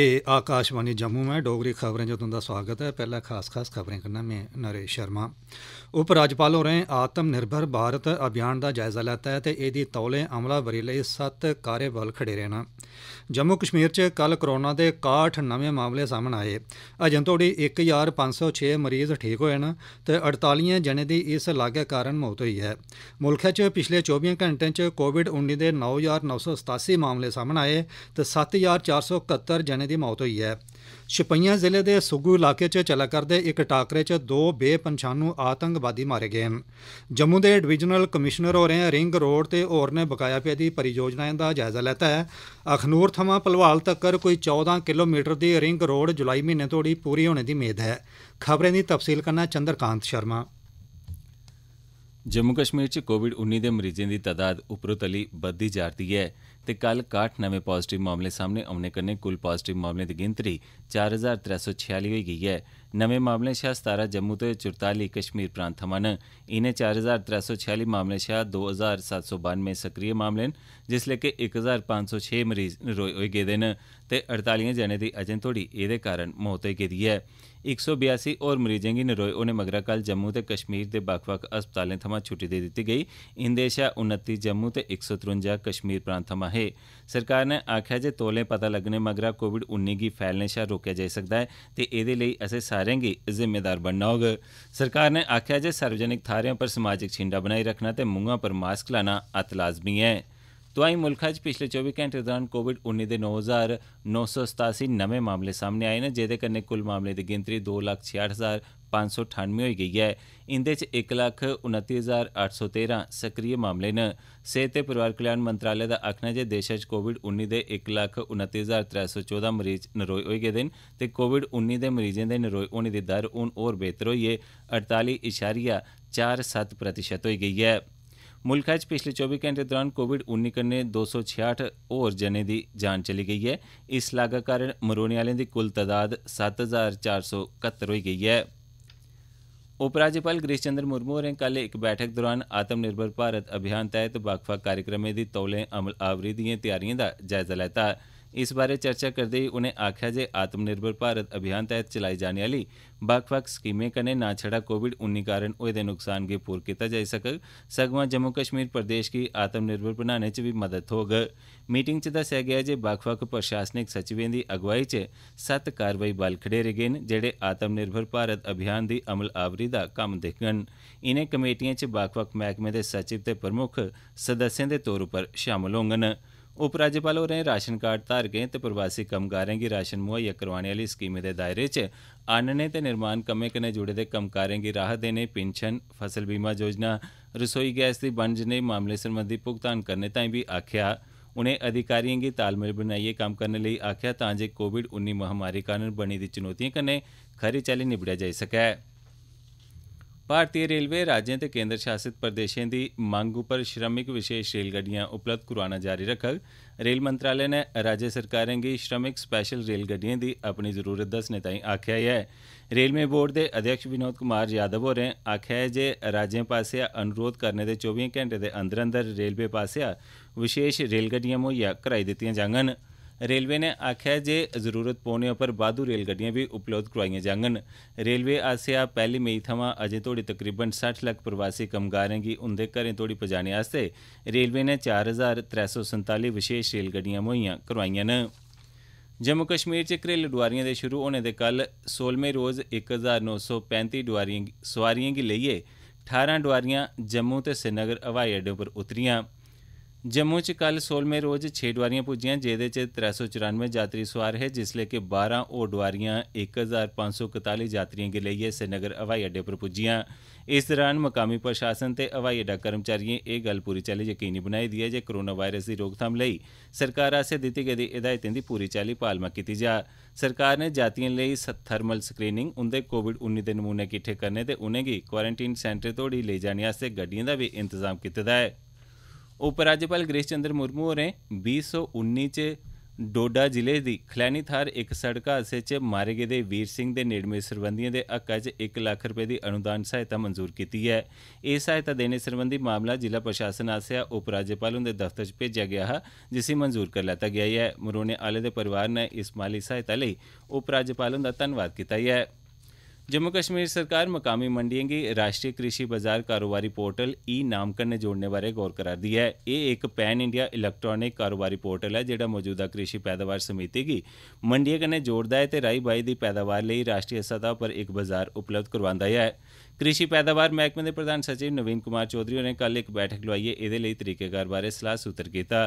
ਏ ਆਕਾਸ਼ਵਾਣੀ ਜੰਮੂ ਮੈਂ ਡੋਗਰੀ ਖਬਰਾਂ ਜਦੋਂ ਦਾ ਸਵਾਗਤ ਹੈ ਪਹਿਲਾ ਖਾਸ ਖਾਸ ਖਬਰਾਂ ਕਰਨਾ ਮੈਂ ਨਰੇਸ਼ ਸ਼ਰਮਾ ਉਪ ਰਾਜਪਾਲ ਹੋ ਰਹੇ ਆਤਮ ਨਿਰਭਰ ਭਾਰਤ ਅਭਿਆਨ ਦਾ ਜਾਇਜ਼ਾ ਲੈਤਾ ਹੈ ਤੇ ਇਹਦੀ ਤੌਲੇ ਅਮਲਾ ਵਰੀ ਲਈ ਸੱਤ ਕਾਰੇ ਬਲ ਖੜੇ ਰਹਿਣਾ ਜੰਮੂ ਕਸ਼ਮੀਰ ਚ ਕੱਲ ਕਰੋਨਾ ਦੇ 61 ਨਵੇਂ ਮਾਮਲੇ ਸਾਹਮਣੇ ਆਏ ਅਜਨ ਤੋੜੀ 1506 ਮਰੀਜ਼ ਠੀਕ ਹੋਏ ਨਾ ਤੇ 48 ਜਣੇ ਦੀ ਇਸ ਲਾਗੇ ਕਾਰਨ ਮੌਤ ਹੋਈ ਹੈ ਮੁਲਕ ਚ ਪਿਛਲੇ 24 ਘੰਟਿਆਂ ਚ ਕੋਵਿਡ-19 ਦੇ 9987 ਮਾਮਲੇ ਸਾਹਮਣੇ ਆਏ ਤੇ 7471 ਜਣੇ ਦੀ ਮੌਤ ਹੋਈ ਹੈ ਸ਼ਪਈਆਂ ਜ਼ਿਲ੍ਹੇ ਦੇ ਸੁਗੂ ਇਲਾਕੇ 'ਚ ਚੱਲਾ ਕਰਦੇ ਇੱਕ ਟਾਕਰੇ 'ਚ ਦੋ ਬੇਪਛਾਣੂ ਆਤੰਕਵਾਦੀ ਮਾਰੇ ਗਏ ਜੰਮੂ ਦੇ ਡਿਵੀਜ਼ਨਲ ਕਮਿਸ਼ਨਰ ਹੋਰੇ ਰਿੰਗ ਰੋਡ ਤੇ ਹੋਰ ਨੇ ਬਕਾਇਆ ਪਿਆ ਦੀ ਪਰਿਯੋਜਨਾਵਾਂ ਦਾ ਜਾਇਜ਼ਾ ਲੈਤਾ ਹੈ ਅਖਨੂਰ ਥਮਾ ਪਲਵਾਲ ਤੱਕ ਕੋਈ 14 ਕਿਲੋਮੀਟਰ ਦੀ ਰਿੰਗ ਰੋਡ ਜੁਲਾਈ ਮਹੀਨੇ ਤੋਂ ਹੀ ਪੂਰੀ ਹੋਣੇ ਦੀ ਉਮੀਦ ਹੈ ਖਬਰਾਂ ਦੀ ਤਫਸੀਲ ਕਰਨਾ ਚੰਦਰਕਾਂਤ ਸ਼ਰਮਾ ਜੰਮੂ ਕਸ਼ਮੀਰ 'ਚ ਕੋਵਿਡ-19 ਦੇ ਮਰੀਜ਼ਾਂ ਦੀ ਤਦਾਦ ਉਪਰੋਤਲੀ ਤਲੀ ਵੱਧਦੀ ਜਾ ਰਹੀ ਹੈ ते कल काट्ठ नमें पाजिटिव मामले सामने औने कन्नै कुल पाजिटिव मामलें दी गिनतरी चार हजार त्रै सौ छेयाली होई गेई ऐ नमें मामलें शा सतारां जम्मू ते चुरताली कश्मीर प्रांत थमां न इनें चार हजार त्रै सौ छेयाली मामलें शा दो हजार सत्त सौ बानुए सक्रिय मामले न जिसलै के इक हजार पंज सौ छे मरीज नरोए होई गेदे न ते अड़तालिएं जनें दी अजें तोहड़ी एह्दे कारण मौत होई गेदी ऐं 182 होर मरीजें गी नरोए होने मगरा कल जम्मू ते कश्मीर दे बक्ख बक्ख अस्पतालें थमां छुट्टी देई दित्ती गेई इंदे शा उन्नति जम्मू ते इक सौ त्रुंजा कश्मीर प्रांत थमां हे सरकार नै आखेआ जे तौले पता लग्गने मगरा कोविड उन्नी गी फैलने शा रोकेआ जाई सकदा ऐ ते एह्दे लेई असें सारें गी जिम्मेदार बनना होग सरकार नै आखेआ जे सार्वजनिक थाहरें पर समाजिक छिंडा बनाई रक्खना ते मुंहै पर मास्क लाना अत्त लाज़मी ऐं तोआई मुल्खा च पिछले चौबी घैंटे दौरान कोविड उन्नी दे नौ हजार नौ सौ सतासी नमें मामले सामने आए न जेह्दे कन्नै कुल मामलें दी गिनतरी दो लक्ख छियाठ हजार पंज सौ ठानुए होई गेई ऐ इंदे च इक लक्ख उनत्ती हजार अट्ठ सौ तेरां सक्रिय मामले न सेहत ते परोआर कल्याण मंत्रालय दा आक्खना ऐ जे देशै च कोविड उन्नी दे इक लक्ख उनत्ती हजार त्रै सौ चौदां मरीज नरोए होई गेदे न ते कोविड उन्नी दे मरीजें दे नरोए होने दी दर हून होर बेह्तर होइयै अड़ताली इशारिया चार सत्त प्रतिशत होई गेई ऐ मुल्खै च पिछले चौबी घैंटे दौरान कोविड उन्नी कन्नै दो सौ छेआठ होर जनें दी जान चली गेई ऐ इस लागै कारण मरोने आह्लें दी कुल तदाद सत्त हजार चार सौ क्हत्तर होई गेई ऐ उपराज्यपाल गिरीश चंद्र मुर्मू होरें कल इक बैठक दौरान आत्म निर्भर भारत अभियान तैह्त बक्ख बक्ख कार्यक्रमें दी तौले अमलावरी दिएं तैयारिएं दा जायजा लैत्ता ਇਸ ਬਾਰੇ ਚਰਚਾ ਕਰਦੇ ਹੋਏ ਉਹਨੇ ਆਖਿਆ ਜੇ ਆਤਮ ਨਿਰਭਰ ਭਾਰਤ ਅਭਿਆਨ ਤਹਿਤ ਚਲਾਈ ਜਾਣ ਵਾਲੀ ਬਕਵਕ ਸਕੀਮੇ ਕਨੇ ਨਾ ਛੜਾ ਕੋਵਿਡ 19 ਕਾਰਨ ਹੋਏ ਦੇ ਨੁਕਸਾਨ ਗੇ ਪੂਰ ਕੀਤਾ ਜਾ ਸਕ ਸਗਵਾ ਜੰਮੂ ਕਸ਼ਮੀਰ ਪ੍ਰਦੇਸ਼ ਕੀ ਆਤਮ ਨਿਰਭਰ ਬਣਾਣੇ ਚ ਵੀ ਮਦਦ ਹੋਗ ਮੀਟਿੰਗ ਚ ਦੱਸਿਆ ਗਿਆ ਜੇ ਬਕਵਕ ਪ੍ਰਸ਼ਾਸਨਿਕ ਸਚਿਵਾਂ ਦੀ ਅਗਵਾਈ ਚ ਸੱਤ ਕਾਰਵਾਈ ਬਲ ਖੜੇ ਰਗੇ ਜਿਹੜੇ ਆਤਮ ਨਿਰਭਰ ਭਾਰਤ ਅਭਿਆਨ ਦੀ ਅਮਲ ਆਵਰੀ ਦਾ ਕੰਮ ਦੇਖਣ ਇਹਨੇ ਕਮੇਟੀਆਂ ਚ ਬਕਵਕ ਮਹਿਕਮੇ ਦੇ ਸਚਿਵ ਤੇ ਪ੍ਰਮੁੱਖ ਸਦਸਿਆਂ ਦੇ ਤੌਰ ਉਪਰ ਸ਼ਾਮਲ ਹੋਣਗੇ उप राज्यपाल होरें राशन कार्ड धारकें ते प्रवासी कम्मगारें गी राशन मुहैया करोआने आह्ली स्कीमें दे दायरे च आह्नने ते निर्माण कम्में कन्नै जुड़े दे कम्मगारें गी राहत देने पिंशन फसल बीमा योजना रसोई गैस दी बंड जनेह् मामलें सरबंधी भुगतान करने ताईं बी आखेआ उनें अधिकारिएं गी तालमेल बनाइयै कम्म करने लेई आखेआ तांजे कोविड महामारी कारण बनी दी चुनौतिएं कन्नै खरी चाल्ली निब्बड़ेआ जाई सकै ਭਾਰਤੀ ਰੇਲਵੇ ਰਾਜਾਂ ਤੇ ਕੇਂਦਰ ਸ਼ਾਸਿਤ ਪ੍ਰਦੇਸ਼ਾਂ ਦੀ ਮੰਗ ਉਪਰ ਸ਼੍ਰਮਿਕ ਵਿਸ਼ੇਸ਼ ਰੇਲ ਗੱਡੀਆਂ ਉਪਲਬਧ ਕਰਵਾਉਣਾ ਜਾਰੀ ਰੱਖਗ ਰੇਲ ਮੰਤਰਾਲੇ ਨੇ ਰਾਜ ਸਰਕਾਰਾਂ ਦੀ ਸ਼੍ਰਮਿਕ ਸਪੈਸ਼ਲ ਰੇਲ ਗੱਡੀਆਂ ਦੀ ਆਪਣੀ ਜ਼ਰੂਰਤ ਦੱਸਣੇ ਤਾਈਂ ਆਖਿਆ ਹੈ ਰੇਲਵੇ ਬੋਰਡ ਦੇ ਅਧਿਆਕਸ਼ ਵਿਨੋਦ ਕੁਮਾਰ ਯਾਦਵ ਰਹੇ ਆਖਿਆ ਹੈ ਜੇ ਰਾਜਾਂ ਪਾਸੇ ਅਨੁਰੋਧ ਕਰਨ ਦੇ 24 ਘੰਟੇ ਦੇ ਅੰਦਰ ਅੰਦਰ ਰੇਲਵੇ ਪਾਸੇ ਵਿਸ਼ੇਸ਼ ਰੇਲ ਗੱਡੀਆਂ ਮੁਹੱਈਆ ਕਰਾਈ ਦਿੱਤੀਆਂ ਜਾਣਗੀਆਂ ਰੇਲਵੇ ਨੇ ਆਖਿਆ ਜੇ ਜ਼ਰੂਰਤ ਪੋਣੇ ਉੱਪਰ ਬਾਦੂ ਰੇਲ ਗੱਡੀਆਂ ਵੀ ਉਪਲਬਧ ਕਰਵਾਈਆਂ ਜਾਣਗੀਆਂ ਰੇਲਵੇ ਆਸਿਆ ਪਹਿਲੀ ਮਈ ਥਾਂ ਅਜੇ ਤੋੜੀ ਤਕਰੀਬਨ 60 ਲੱਖ ਪ੍ਰਵਾਸੀ ਕਮਗਾਰਾਂ ਦੀ ਉਹਦੇ ਘਰੇ ਤੋੜੀ ਪਜਾਣੇ ਵਾਸਤੇ ਰੇਲਵੇ ਨੇ 4347 ਵਿਸ਼ੇਸ਼ ਰੇਲ ਗੱਡੀਆਂ ਮੁਹੱਈਆ ਕਰਵਾਈਆਂ ਨੇ ਜੰਮੂ ਕਸ਼ਮੀਰ 'ਚ ਕ੍ਰੇਲ ਡੁਆਰੀਆਂ ਦੇ ਸ਼ੁਰੂ ਹੋਣੇ ਦੇ ਕੱਲ 16ਵੇਂ ਰੋਜ਼ 1935 ਡੁਆਰੀਆਂ ਸਵਾਰੀਆਂ ਦੀ ਲਈਏ 18 ਡੁਆਰੀਆਂ ਜੰਮੂ ਤੇ ਸ੍ਰੀਨਗਰ ਹਵਾਈ ਅੱਡੇ ਉੱਪਰ ਉਤਰੀਆਂ जम्मू च कल सोलमें रोज छे डोआरियां पुज्जियां जेह्दे च त्रै सौ चरानुए यात्री सोआर हे जिसलै के बारां होर डोआरियां इक हजार पंज सौ कताली यात्रिएं गी लेइयै श्रीनगर ब्हाई अड्डे पर पुज्जियां इस दौरान मकामी प्रशासन ते ब्हाई अड्डा कर्मचारियें एह् गल्ल पूरी चाल्ली यकीनी बनाई दी ऐ जे कोरोना वायरस दी रोकथाम लेई सरकार आसेआ दित्ती गेदी हिदायतें दी पूरी चाल्ली पालमा कीती जा सरकार नै यात्रिएं लेई थर्मल स्क्रीनिंग उंदे कोविड उन्नी दे नमूने किट्ठे करने ते उनें'गी क्वारंटीन सैंटर तोहड़ी लेई जाने आस्तै गड्डिएं दा बी इंतजाम कीते दा ऐं ਉਪ ਰਾਜਪਾਲ ਗ੍ਰੇਸ਼ ਚੰਦਰ ਮੁਰਮੂ ਹੋਰੇ 2019 ਚ ਡੋਡਾ ਜ਼ਿਲ੍ਹੇ ਦੀ ਖਲੈਣੀ ਥਾਰ ਇੱਕ ਸੜਕਾ ਹਾਦਸੇ ਚ ਮਾਰੇ ਗਏ ਦੇ ਵੀਰ ਸਿੰਘ ਦੇ ਨੇੜਮੇ ਸਰਬੰਧੀਆਂ ਦੇ ਅਕਾਜ 1 ਲੱਖ ਰੁਪਏ ਦੀ ਅਨੁਦਾਨ ਸਹਾਇਤਾ ਮਨਜ਼ੂਰ ਕੀਤੀ ਹੈ ਇਹ ਸਹਾਇਤਾ ਦੇਣੇ ਸੰਬੰਧੀ ਮਾਮਲਾ ਜ਼ਿਲ੍ਹਾ ਪ੍ਰਸ਼ਾਸਨ ਆਸਿਆ ਉਪ ਰਾਜਪਾਲ ਨੂੰ ਦੇ ਦਫ਼ਤਰ 'ਚ ਭੇਜਿਆ ਗਿਆ ਹੈ ਜਿਸੇ ਮਨਜ਼ੂਰ ਕਰ ਲਿਆ ਗਿਆ ਹੈ ਮਰੋਨੇ ਆਲੇ ਦੇ ਪਰਿਵਾਰ ਨੇ ਇਸ ਮਾਲੀ ਸਹਾਇਤਾ ਲਈ ਉਪ ਰਾਜਪਾਲ ਦਾ ਧੰਨਵਾਦ ਕੀਤਾ ਹੈ जम्मू कश्मीर सरकार मकामी मंडियें गी राष्ट्रीय कृषि बाजार कारोबारी पोर्टल ई नाम कन्नै जोड़ने बारे गौर करा'रदी ऐ एह् इक पैन इंडिया इलैक्ट्रानिक कारोबारी पोर्टल ऐ जेहड़ा मौजूदा कृषि पैदावार समिति गी मंडियें कन्नै जोड़दा ऐ ते राई बाई दी पैदावार लेई राष्ट्रीय सतह पर इक बाजार उपलब्ध करोआंदा ऐ कृषि पैदावार मैहकमे दे प्रधान सचिव नवीन कुमार चौधरी होरें कल इक बैठक लोआइयै एह्दे लेई तरीकेकार बारे सलाह सूत्र कीता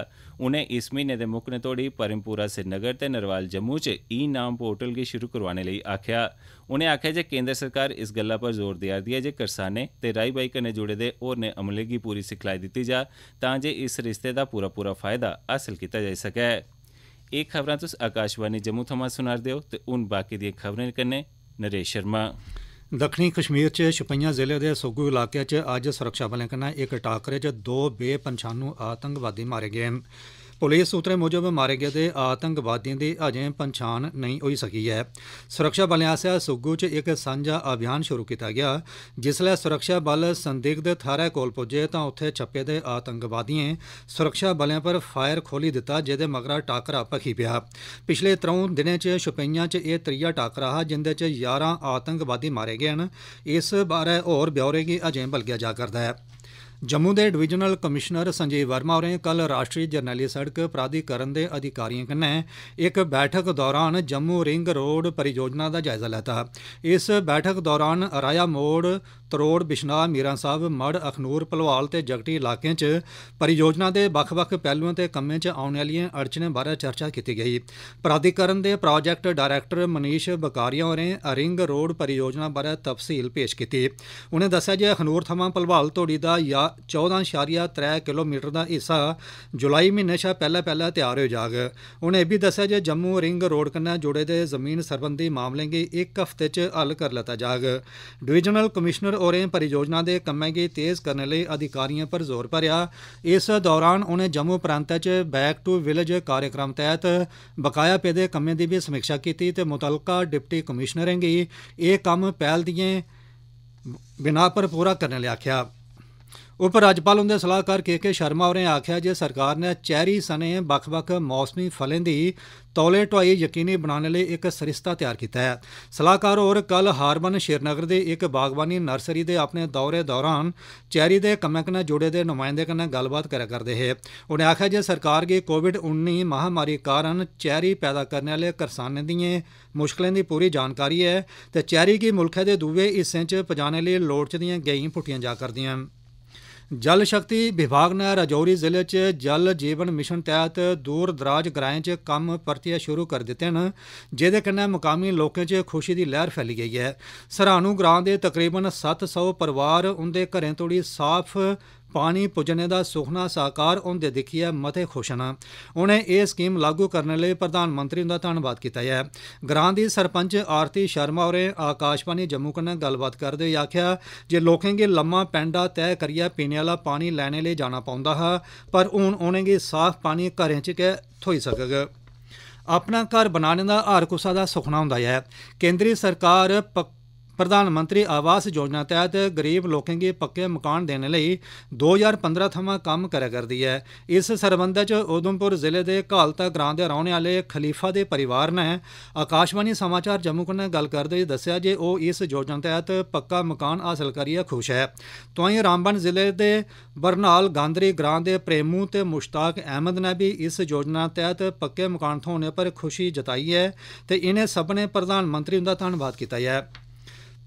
उनें इस म्हीने दे मुक्कने तोड़ी परमपुरा श्रीनगर ते नरवाल जम्मू च ई नाम पोर्टल गी शुरु करोआने लेई आखेआ उनें आखेआ जे ਕੇਂਦਰ ਸਰਕਾਰ ਇਸ ਗੱਲ ਪਰ ਜ਼ੋਰ ਦੇ ਰਹੀ ਹੈ ਜੇ ਕਿਸਾਨੇ ਤੇ ਰਾਈਬਾਈ ਕਰਨੇ ਜੁੜੇ ਦੇ ਹੋਰ ਨੇ ਅਮਲੇ ਦੀ ਪੂਰੀ ਸਿਖਲਾਈ ਦਿੱਤੀ ਜਾ ਤਾਂ ਜੇ ਇਸ ਰਿਸ਼ਤੇ ਦਾ ਪੂਰਾ ਪੂਰਾ ਫਾਇਦਾ ਹਾਸਲ ਕੀਤਾ ਜਾ ਸਕੇ ਇੱਕ ਖਬਰਾਂ ਤੁਸ ਆਕਾਸ਼ਵਾਨੀ ਜੰਮੂ ਤੋਂ ਸੁਣਾਰਦੇ ਹੋ ਤੇ ਉਨ ਬਾਕੀ ਦੀਆਂ ਖਬਰਾਂ ਕਰਨੇ ਨਰੇਸ਼ ਸ਼ਰਮਾ ਦੱਖਣੀ ਕਸ਼ਮੀਰ 'ਚ ਸ਼ਪਈਆਂ ਜ਼ਿਲ੍ਹੇ ਦੇ ਸੋਗੂ ਇਲਾਕੇ 'ਚ ਅੱਜ ਸੁਰੱਖਿਆ ਬਲਾਂ ਕਨੇ ਇੱਕ ਟਾਕਰੇ 'ਚ ਦੋ ਬੇਪਛਾਣੂ ਆਤੰਕਵਾਦੀ ਮਾਰੇ ਗਏ ਹਨ ਪੁਲਿਸ ਸੂਤਰੇ ਮੁਜਬ ਮਾਰੇ ਗਏ ਦੇ ਆਤੰਕਵਾਦੀਆਂ ਦੀ ਅਜੇ ਪਛਾਣ ਨਹੀਂ ਹੋਈ ਸਕੀ ਹੈ ਸੁਰੱਖਿਆ ਬਲਾਂ ਆਸਿਆ ਸੁੱਗੂ 'ਚ ਇੱਕ ਸਾਂਝਾ ਅਭਿਆਨ ਸ਼ੁਰੂ ਕੀਤਾ ਗਿਆ ਜਿਸ ਲਈ ਸੁਰੱਖਿਆ ਬਲ ਸੰਦਿਗਧ ਥਾਰੇ ਕੋਲ ਪੁੱਜੇ ਤਾਂ ਉੱਥੇ ਛੱਪੇ ਦੇ ਆਤੰਕਵਾਦੀਆਂ ਸੁਰੱਖਿਆ ਬਲਾਂ ਪਰ ਫਾਇਰ ਖੋਲੀ ਦਿੱਤਾ ਜਿਹਦੇ ਮਗਰਾ ਟਾਕਰਾ ਪਖੀ ਪਿਆ ਪਿਛਲੇ 3 ਦਿਨਾਂ 'ਚ ਸ਼ੁਪਈਆਂ 'ਚ ਇਹ ਤਰੀਆ ਟਾਕਰਾ ਹਾ ਜਿੰਦੇ 'ਚ 11 ਆਤੰਕਵਾਦੀ ਮਾਰੇ ਗਏ ਹਨ ਇਸ ਬਾਰੇ ਹੋਰ ਬਿਉਰੇ ਕੀ ਅਜੇ ਬਲਗਿਆ ਜਾ ਕਰਦਾ ਹੈ जम्मू दे डिवीजनल कमिशनर संजीव वर्मा होरें कल राष्ट्रीय जरनैली सड़क प्राधिकरण दे अधिकारिएं कन्नै इक बैठक दौरान जम्मू रिंग रोड परियोजना दा जायजा लैता इस बैठक दौरान राया मोड़ तरोड़ बिश्नाह मीरा साहब मढ़ अखनूर भलवाल ते जगटी इलाकें च परियोजना दे बक्ख बक्ख पैहलुएं ते कम्में च औने आलिएं अड़चनें बारै चर्चा कीती गेई प्राधिकरण दे प्रोजैक्ट डायरैक्टर मनीष बकारिया होरें रिंग रोड परियोजना बारै तफसील पेश कीती उनें दस्सेआ जे अखनूर थमां भलवाल तोड़ी दा या 14.3 ਕਿਲੋਮੀਟਰ ਦਾ ਹਿੱਸਾ ਜੁਲਾਈ ਮਹੀਨੇ ਸ਼ਾ ਪਹਿਲਾ ਪਹਿਲਾ ਤਿਆਰ ਹੋ ਜਾਗ ਉਹਨੇ ਇਹ ਵੀ ਦੱਸਿਆ ਜੇ ਜੰਮੂ ਰਿੰਗ ਰੋਡ ਕੰਨਾ ਜੁੜੇ ਦੇ ਜ਼ਮੀਨ ਸਰਬੰਧੀ ਮਾਮਲੇ ਗੇ ਇੱਕ ਹਫਤੇ ਚ ਹੱਲ ਕਰ ਲਤਾ ਜਾਗ ਡਿਵੀਜ਼ਨਲ ਕਮਿਸ਼ਨਰ ਔਰੇ ਪਰਿਯੋਜਨਾ ਦੇ ਕੰਮਾਂ ਗੇ ਤੇਜ਼ ਕਰਨ ਲਈ ਅਧਿਕਾਰੀਆਂ ਪਰ ਜ਼ੋਰ ਭਰਿਆ ਇਸ ਦੌਰਾਨ ਉਹਨੇ ਜੰਮੂ ਪ੍ਰਾਂਤ ਚ ਬੈਕ ਟੂ ਵਿਲੇਜ ਕਾਰਜਕ੍ਰਮ ਤਹਿਤ ਬਕਾਇਆ ਪੇਦੇ ਕੰਮਾਂ ਦੀ ਵੀ ਸਮੀਖਿਆ ਕੀਤੀ ਤੇ ਮੁਤਲਕਾ ਡਿਪਟੀ ਕਮਿਸ਼ਨਰ ਰਹਿੰਗੇ ਇਹ ਕੰਮ ਪਹਿਲ ਦੀਏ ਬਿਨਾ ਪਰ ਪੂਰਾ ਕਰਨ ਲਈ ਆਖਿਆ ਉਪ ਰਾਜਪਾਲ ਹੁੰਦੇ ਸਲਾਹਕਾਰ ਕੇ ਕੇ ਸ਼ਰਮਾ ਹੋਰੇ ਆਖਿਆ ਜੇ ਸਰਕਾਰ ਨੇ ਚੈਰੀ ਸਨੇ ਬਖ-ਬਖ ਮੌਸਮੀ ਫਲਾਂ ਦੀ ਤੌਲੇ ਟੋਈ ਯਕੀਨੀ ਬਣਾਉਣ ਲਈ ਇੱਕ ਸਰਿਸ਼ਤਾ ਤਿਆਰ ਕੀਤਾ ਹੈ ਸਲਾਹਕਾਰ ਹੋਰ ਕੱਲ ਹਾਰਮਨ ਸ਼ੇਰਨਗਰ ਦੇ ਇੱਕ ਬਾਗਬਾਨੀ ਨਰਸਰੀ ਦੇ ਆਪਣੇ ਦੌਰੇ ਦੌਰਾਨ ਚੈਰੀ ਦੇ ਕੰਮਾਂ ਨਾਲ ਜੁੜੇ ਦੇ ਨੁਮਾਇੰਦੇ ਕੰਨ ਗੱਲਬਾਤ ਕਰਿਆ ਕਰਦੇ ਹੈ ਉਹਨੇ ਆਖਿਆ ਜੇ ਸਰਕਾਰ ਕੇ ਕੋਵਿਡ-19 ਮਹਾਮਾਰੀ ਕਾਰਨ ਚੈਰੀ ਪੈਦਾ ਕਰਨ ਵਾਲੇ ਕਿਸਾਨਾਂ ਦੀਆਂ ਮੁਸ਼ਕਲਾਂ ਦੀ ਪੂਰੀ ਜਾਣਕਾਰੀ ਹੈ ਤੇ ਚੈਰੀ ਕੀ ਮੁਲਕ ਦੇ ਦੂਵੇ ਹਿੱਸੇ 'ਚ ਪਜਾਣੇ ਲਈ ਲੋੜ ਚ ਦੀਆਂ ਗਈਆਂ ਪੁੱਟੀਆਂ ਜਾ ਕਰਦੀਆਂ ਜਲ ਸ਼ਕਤੀ ਵਿਭਾਗ ਨੇ ਰਾਜੌਰੀ ਜ਼ਿਲ੍ਹੇ 'ਚ ਜਲ ਜੀਵਨ ਮਿਸ਼ਨ ਤਹਿਤ ਦੂਰ ਦਰਾਜ ਗ੍ਰਾਮਾਂ 'ਚ ਕੰਮ ਪ੍ਰਤੀਆ ਸ਼ੁਰੂ ਕਰ ਦਿੱਤੇ ਹਨ ਜਿਹਦੇ ਕੰਨੇ ਮਕਾਮੀ ਲੋਕਾਂ 'ਚ ਖੁਸ਼ੀ ਦੀ ਲਹਿਰ ਫੈਲੀ ਗਈ ਹੈ ਸਰਾਨੂ ਗ੍ਰਾਮ ਦੇ ਤਕਰੀਬਨ 700 ਪਰਿਵਾਰ ਉਹਦੇ ਘਰਾਂ ਤੋਂ ਸਾਫ਼ ਪਾਣੀ ਪੁੱਜਣੇ ਦਾ ਸੁਖਨਾ ਸਾਕਾਰ ਹੁੰਦੇ ਦੇਖਿਆ ਮਤੇ ਖੁਸ਼ਨਾ ਉਹਨੇ ਇਹ ਸਕੀਮ ਲਾਗੂ ਕਰਨ ਲਈ ਪ੍ਰਧਾਨ ਮੰਤਰੀ ਦਾ ਧੰਨਵਾਦ ਕੀਤਾ ਹੈ ਗ੍ਰਾਮ ਦੀ ਸਰਪੰਚ ਆਰਤੀ ਸ਼ਰਮਾ ਹੋਰੇ ਆਕਾਸ਼ਵਾਨੀ ਜੰਮੂ ਕਨ ਗੱਲਬਾਤ ਕਰਦੇ ਹੋਏ ਆਖਿਆ ਜੇ ਲੋਕਾਂ ਦੇ ਲੰਮਾ ਪੈਂਡਾ ਤੈਅ ਕਰੀਏ ਪੀਣ ਵਾਲਾ ਪਾਣੀ ਲੈਣ ਲਈ ਜਾਣਾ ਪਉਂਦਾ ਹ ਪਰ ਹੁਣ ਉਹਨੇ ਦੇ ਸਾਫ਼ ਪਾਣੀ ਘਰਾਂ 'ਚ ਕਿ ਥੋਈ ਸਕੇਗਾ ਆਪਣਾ ਘਰ ਬਣਾਉਣ ਦਾ ਹਰ ਕੁਸਾ ਦਾ ਸੁਪਨਾ ਹੁੰਦਾ ਹੈ ਕੇਂਦਰੀ ਸਰਕਾਰ ਪ੍ਰਧਾਨ ਮੰਤਰੀ ਆਵਾਸ ਯੋਜਨਾ ਤਹਿਤ ਗਰੀਬ ਲੋਕਾਂ ਨੂੰ ਪੱਕੇ ਮਕਾਨ ਦੇਣ ਲਈ 2015 ਤੋਂ ਕੰਮ ਕਰਿਆ ਕਰਦੀ ਹੈ ਇਸ ਸਰਬੰਧਤ ਚ ਉਦੋਂਪੁਰ ਜ਼ਿਲ੍ਹੇ ਦੇ ਘਾਲਤਾ ਗ੍ਰਾਮ ਦੇ ਰਹਿਣ ਵਾਲੇ ਖਲੀਫਾ ਦੇ ਪਰਿਵਾਰ ਨੇ ਆਕਾਸ਼ਵਾਨੀ ਸਮਾਚਾਰ ਜੰਮੂ ਕੋਲ ਗੱਲ ਕਰਦੇ ਦੱਸਿਆ ਜੇ ਉਹ ਇਸ ਯੋਜਨਾ ਤਹਿਤ ਪੱਕਾ ਮਕਾਨ ਹਾਸਲ ਕਰੀਏ ਖੁਸ਼ ਹੈ ਤੋਂ ਹੀ ਰਾਮਬਨ ਜ਼ਿਲ੍ਹੇ ਦੇ ਬਰਨਾਲ ਗਾਂਦਰੀ ਗ੍ਰਾਮ ਦੇ ਪ੍ਰੇਮੂ ਤੇ ਮੁਸ਼ਤਾਕ ਅਹਿਮਦ ਨੇ ਵੀ ਇਸ ਯੋਜਨਾ ਤਹਿਤ ਪੱਕੇ ਮਕਾਨ ਥੋਣੇ ਪਰ ਖੁਸ਼ੀ ਜਤਾਈ ਹੈ ਤੇ ਇਹਨੇ ਸਭ ਨੇ ਪ੍ਰਧਾਨ ਮੰਤਰੀ ਹੁੰਦਾ ਧੰਨਵਾਦ ਕੀਤਾ ਹੈ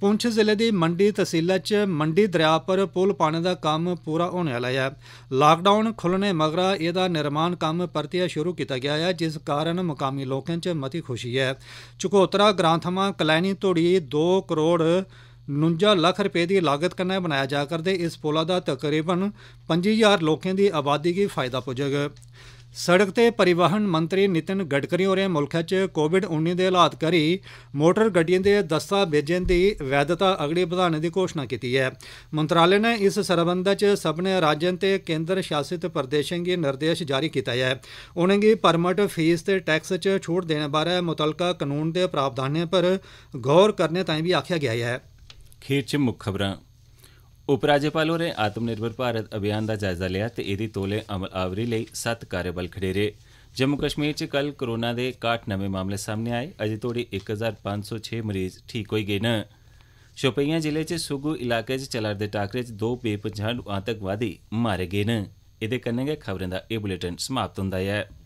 ਪੁੰਛ ਜ਼ਿਲ੍ਹੇ ਦੇ ਮੰਡੀ ਤਹਿਸੀਲਾ 'ਚ ਮੰਡੀ ਦਰਿਆ 'ਪਰ ਪੁਲ ਪਾਣੇ ਦਾ ਕੰਮ ਪੂਰਾ ਹੋਣ ਵਾਲਾ ਹੈ। ਲਾਕਡਾਊਨ ਖੁੱਲਣੇ ਮਗਰਾ ਇਹਦਾ ਨਿਰਮਾਣ ਕੰਮ ਪਰਤਿਆ ਸ਼ੁਰੂ ਕੀਤਾ ਗਿਆ ਹੈ ਜਿਸ ਕਾਰਨ ਮਕਾਮੀ ਲੋਕਾਂ 'ਚ ਮਤੀ ਖੁਸ਼ੀ ਹੈ। ਚੁਕੋਤਰਾ ਗ੍ਰਾਂਥਮਾ ਕਲੈਨੀ ਧੋੜੀ 2 ਕਰੋੜ 59 ਲੱਖ ਰੁਪਏ ਦੀ ਲਾਗਤ ਕੰਨੇ ਬਣਾਇਆ ਜਾ ਕਰਦੇ ਇਸ ਪੁਲਾ ਦਾ ਤਕਰੀਬਨ 5000 ਲੋਕਾਂ ਦੀ ਆਬਾਦੀ ਕੀ ਫਾਇਦਾ ਪਹੁੰਚੇਗਾ। सड़क ते परिवहन मंत्री नितिन गडकरी होरें मुल्खै च कोविड उन्नी दे हालात करी मोटर गड्डियें दे दस्तावेजें दी वैधता अगड़ी बधाने दी घोषणा कीती ऐ मंत्रालय नै इस सरबंधै च सब्बनें राज्यें ते केन्द्र शासित प्रदेशें गी निर्देश जारी कीता ऐ उनेंगी परमिट फीस ते टैक्स च छूट देने बारै मुतलका कनून दे प्रावधानें पर गौर करने तांई बी आक्खेआ गेआ ऐ उप राज्यपाल होरें आत्मनिर्भर भारत अभियान दा जायजा लेआ ते एह्दी तौले अमलावरी लेई सत्त कार्यबल खडेरे जम्मू कश्मीर च कल कोरोना दे घट्ट नमें मामले सामने आए अजें तोहड़ी इक हजार पंज सौ छे मरीज ठीक होई गे न शोपियां जिले च सुगु इलाके च चला'रदे टाकरे च दो बेपन्छानू आतंकवादी मारे गे न एह्दे कन्नै गै खबरें दा एह् बुलेटिन समाप्त हुंदा ऐ